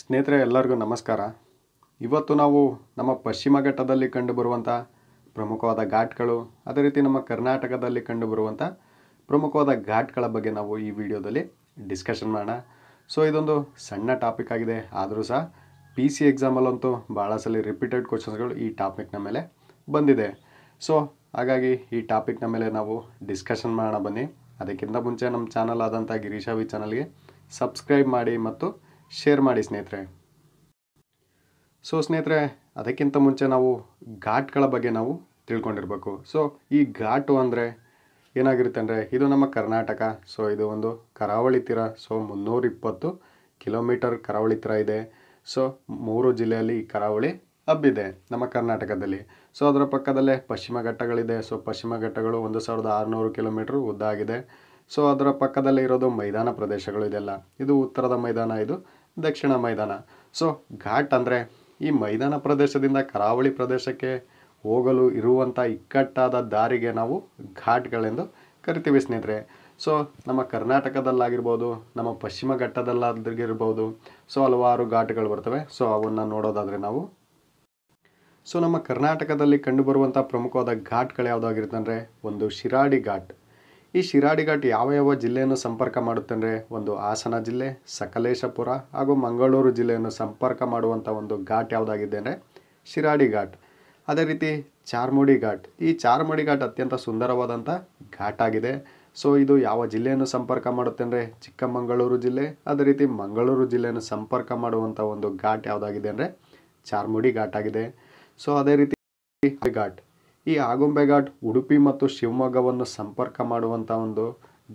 ಸ್ನೇಹಿತರೆ ಎಲ್ಲರಿಗೂ ನಮಸ್ಕಾರ ಇವತ್ತು ನಾವು ನಮ್ಮ ಪಶ್ಚಿಮ ಘಟ್ಟದಲ್ಲಿ ಕಂಡುಬರುವಂಥ ಪ್ರಮುಖವಾದ ಘಾಟ್ಗಳು ಅದೇ ರೀತಿ ನಮ್ಮ ಕರ್ನಾಟಕದಲ್ಲಿ ಕಂಡುಬರುವಂಥ ಪ್ರಮುಖವಾದ ಘಾಟ್ಗಳ ಬಗ್ಗೆ ನಾವು ಈ ವಿಡಿಯೋದಲ್ಲಿ ಡಿಸ್ಕಷನ್ ಮಾಡೋಣ ಸೊ ಇದೊಂದು ಸಣ್ಣ ಟಾಪಿಕ್ ಆಗಿದೆ ಆದರೂ ಸಹ ಪಿ ಸಿ ಎಕ್ಸಾಮಲ್ಲಂತೂ ಭಾಳ ಸಲ ರಿಪೀಟೆಡ್ ಕ್ವಶನ್ಸ್ಗಳು ಈ ಟಾಪಿಕ್ನ ಮೇಲೆ ಬಂದಿದೆ ಸೊ ಹಾಗಾಗಿ ಈ ಟಾಪಿಕ್ನ ಮೇಲೆ ನಾವು ಡಿಸ್ಕಷನ್ ಮಾಡೋಣ ಬನ್ನಿ ಅದಕ್ಕಿಂತ ಮುಂಚೆ ನಮ್ಮ ಚಾನಲ್ ಆದಂಥ ಗಿರೀಶಾವಿ ಚಾನಲ್ಗೆ ಸಬ್ಸ್ಕ್ರೈಬ್ ಮಾಡಿ ಮತ್ತು ಶೇರ್ ಮಾಡಿ ಸ್ನೇಹಿತರೆ ಸೊ ಸ್ನೇಹಿತರೆ ಅದಕ್ಕಿಂತ ಮುಂಚೆ ನಾವು ಘಾಟ್ಗಳ ಬಗ್ಗೆ ನಾವು ತಿಳ್ಕೊಂಡಿರ್ಬೇಕು ಸೊ ಈ ಘಾಟು ಅಂದರೆ ಏನಾಗಿರುತ್ತೆ ಅಂದರೆ ಇದು ನಮ್ಮ ಕರ್ನಾಟಕ ಸೊ ಇದು ಒಂದು ಕರಾವಳಿ ತೀರ ಸೊ ಮುನ್ನೂರಿಪ್ಪತ್ತು ಕಿಲೋಮೀಟರ್ ಕರಾವಳಿ ತೀರ ಇದೆ ಸೊ ಮೂರು ಜಿಲ್ಲೆಯಲ್ಲಿ ಈ ಕರಾವಳಿ ಹಬ್ಬಿದೆ ನಮ್ಮ ಕರ್ನಾಟಕದಲ್ಲಿ ಸೊ ಅದರ ಪಕ್ಕದಲ್ಲೇ ಪಶ್ಚಿಮ ಘಟ್ಟಗಳಿದೆ ಸೊ ಪಶ್ಚಿಮ ಘಟ್ಟಗಳು ಒಂದು ಸಾವಿರದ ಆರುನೂರು ಕಿಲೋಮೀಟ್ರ್ ಉದ್ದ ಆಗಿದೆ ಸೊ ಅದರ ಪಕ್ಕದಲ್ಲೇ ಇರೋದು ಮೈದಾನ ಪ್ರದೇಶಗಳು ಇದೆಲ್ಲ ಇದು ಉತ್ತರದ ಮೈದಾನ ಇದು ದಕ್ಷಿಣ ಮೈದಾನ ಸೊ ಘಾಟ್ ಅಂದರೆ ಈ ಮೈದಾನ ಪ್ರದೇಶದಿಂದ ಕರಾವಳಿ ಪ್ರದೇಶಕ್ಕೆ ಹೋಗಲು ಇರುವಂಥ ಇಕ್ಕಟ್ಟಾದ ದಾರಿಗೆ ನಾವು ಘಾಟ್ಗಳೆಂದು ಕರಿತೀವಿ ಸ್ನೇಹಿತರೆ ಸೊ ನಮ್ಮ ಕರ್ನಾಟಕದಲ್ಲಾಗಿರ್ಬೋದು ನಮ್ಮ ಪಶ್ಚಿಮ ಘಟ್ಟದಲ್ಲಾದಿರ್ಬೋದು ಸೊ ಹಲವಾರು ಘಾಟ್ಗಳು ಬರ್ತವೆ ಸೊ ಅವನ್ನು ನೋಡೋದಾದರೆ ನಾವು ಸೊ ನಮ್ಮ ಕರ್ನಾಟಕದಲ್ಲಿ ಕಂಡುಬರುವಂಥ ಪ್ರಮುಖವಾದ ಘಾಟ್ಗಳು ಯಾವುದಾಗಿರುತ್ತೆ ಅಂದರೆ ಒಂದು ಶಿರಾಡಿ ಘಾಟ್ ಈ ಶಿರಾಡಿ ಘಾಟ್ ಯಾವ ಯಾವ ಜಿಲ್ಲೆಯನ್ನು ಸಂಪರ್ಕ ಮಾಡುತ್ತೆ ಅಂದರೆ ಒಂದು ಹಾಸನ ಜಿಲ್ಲೆ ಸಕಲೇಶಪುರ ಹಾಗೂ ಮಂಗಳೂರು ಜಿಲ್ಲೆಯನ್ನು ಸಂಪರ್ಕ ಮಾಡುವಂಥ ಒಂದು ಘಾಟ್ ಯಾವುದಾಗಿದೆ ಅಂದರೆ ಶಿರಾಡಿ ಘಾಟ್ ಅದೇ ರೀತಿ ಚಾರ್ಮುಡಿ ಘಾಟ್ ಈ ಚಾರ್ಮುಡಿ ಘಾಟ್ ಅತ್ಯಂತ ಸುಂದರವಾದಂಥ ಘಾಟ್ ಆಗಿದೆ ಸೊ ಇದು ಯಾವ ಜಿಲ್ಲೆಯನ್ನು ಸಂಪರ್ಕ ಮಾಡುತ್ತೆ ಅಂದರೆ ಚಿಕ್ಕಮಗಳೂರು ಜಿಲ್ಲೆ ಅದೇ ರೀತಿ ಮಂಗಳೂರು ಜಿಲ್ಲೆಯನ್ನು ಸಂಪರ್ಕ ಮಾಡುವಂಥ ಒಂದು ಘಾಟ್ ಯಾವುದಾಗಿದೆ ಅಂದರೆ ಚಾರ್ಮುಡಿ ಘಾಟ್ ಆಗಿದೆ ಸೊ ಅದೇ ರೀತಿ ಘಾಟ್ ಈ ಆಗುಂಬೆ ಘಾಟ್ ಉಡುಪಿ ಮತ್ತು ಶಿವಮೊಗ್ಗವನ್ನು ಸಂಪರ್ಕ ಮಾಡುವಂಥ ಒಂದು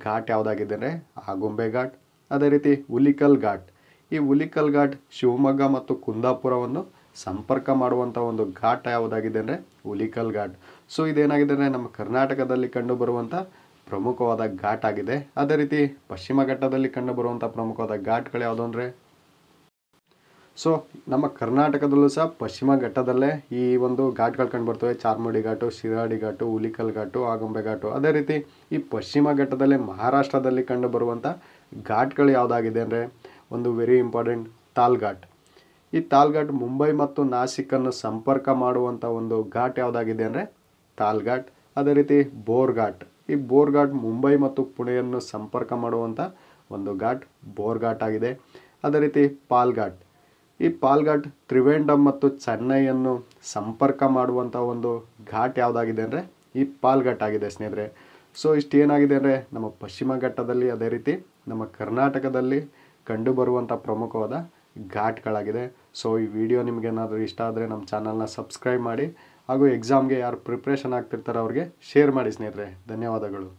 ಘಾಟ್ ಯಾವುದಾಗಿದೆ ಅಂದರೆ ಆಗುಂಬೆ ಘಾಟ್ ಅದೇ ರೀತಿ ಹುಲಿಕಲ್ ಘಾಟ್ ಈ ಹುಲಿಕಲ್ ಘಾಟ್ ಶಿವಮೊಗ್ಗ ಮತ್ತು ಕುಂದಾಪುರವನ್ನು ಸಂಪರ್ಕ ಮಾಡುವಂಥ ಒಂದು ಘಾಟ್ ಯಾವುದಾಗಿದೆ ಅಂದರೆ ಹುಲಿಕಲ್ ಘಾಟ್ ಸೊ ಇದೇನಾಗಿದೆ ಅಂದರೆ ನಮ್ಮ ಕರ್ನಾಟಕದಲ್ಲಿ ಕಂಡು ಬರುವಂಥ ಪ್ರಮುಖವಾದ ಘಾಟ್ ಆಗಿದೆ ಅದೇ ರೀತಿ ಪಶ್ಚಿಮ ಘಟ್ಟದಲ್ಲಿ ಕಂಡು ಬರುವಂಥ ಪ್ರಮುಖವಾದ ಘಾಟ್ಗಳು ಯಾವುದು ಅಂದರೆ ಸೊ ನಮ್ಮ ಕರ್ನಾಟಕದಲ್ಲೂ ಸಹ ಪಶ್ಚಿಮ ಘಟ್ಟದಲ್ಲೇ ಈ ಒಂದು ಘಾಟ್ಗಳು ಕಂಡುಬರ್ತವೆ ಚಾರ್ಮುಡಿ ಘಾಟು ಶಿರಾಡಿ ಘಾಟು ಹುಲಿಕಲ್ ಘಾಟು ಆಗುಂಬೆ ಘಾಟು ಅದೇ ರೀತಿ ಈ ಪಶ್ಚಿಮ ಘಟ್ಟದಲ್ಲೇ ಮಹಾರಾಷ್ಟ್ರದಲ್ಲಿ ಕಂಡುಬರುವಂಥ ಘಾಟ್ಗಳು ಯಾವುದಾಗಿದೆ ಅಂದರೆ ಒಂದು ವೆರಿ ಇಂಪಾರ್ಟೆಂಟ್ ತಾಲ್ ಘಾಟ್ ಈ ತಾಲ್ ಘಾಟ್ ಮುಂಬೈ ಮತ್ತು ನಾಸಿಕನ್ನು ಸಂಪರ್ಕ ಮಾಡುವಂಥ ಒಂದು ಘಾಟ್ ಯಾವುದಾಗಿದೆ ಅಂದರೆ ತಾಲ್ ಘಾಟ್ ಅದೇ ರೀತಿ ಬೋರ್ ಘಾಟ್ ಈ ಬೋರ್ ಘಾಟ್ ಮುಂಬೈ ಮತ್ತು ಪುಣೆಯನ್ನು ಸಂಪರ್ಕ ಮಾಡುವಂಥ ಒಂದು ಘಾಟ್ ಬೋರ್ ಘಾಟ್ ಆಗಿದೆ ಅದೇ ರೀತಿ ಪಾಲ್ ಘಾಟ್ ಈ ಪಾಲ್ಘಾಟ್ ತ್ರಿವೇಂಡಮ್ ಮತ್ತು ಚೆನ್ನೈಯನ್ನು ಸಂಪರ್ಕ ಮಾಡುವಂಥ ಒಂದು ಘಾಟ್ ಯಾವುದಾಗಿದೆ ಅಂದರೆ ಈ ಪಾಲ್ಘಾಟ್ ಆಗಿದೆ ಸ್ನೇಹಿತರೆ ಸೊ ಇಷ್ಟು ಏನಾಗಿದೆ ಅಂದರೆ ನಮ್ಮ ಪಶ್ಚಿಮ ಘಟ್ಟದಲ್ಲಿ ಅದೇ ರೀತಿ ನಮ್ಮ ಕರ್ನಾಟಕದಲ್ಲಿ ಕಂಡುಬರುವಂಥ ಪ್ರಮುಖವಾದ ಘಾಟ್ಗಳಾಗಿದೆ ಸೊ ಈ ವಿಡಿಯೋ ನಿಮಗೇನಾದರೂ ಇಷ್ಟ ಆದರೆ ನಮ್ಮ ಚಾನಲ್ನ ಸಬ್ಸ್ಕ್ರೈಬ್ ಮಾಡಿ ಹಾಗೂ ಎಕ್ಸಾಮ್ಗೆ ಯಾರು ಪ್ರಿಪ್ರೇಷನ್ ಆಗ್ತಿರ್ತಾರೋ ಅವ್ರಿಗೆ ಶೇರ್ ಮಾಡಿ ಸ್ನೇಹಿತರೆ ಧನ್ಯವಾದಗಳು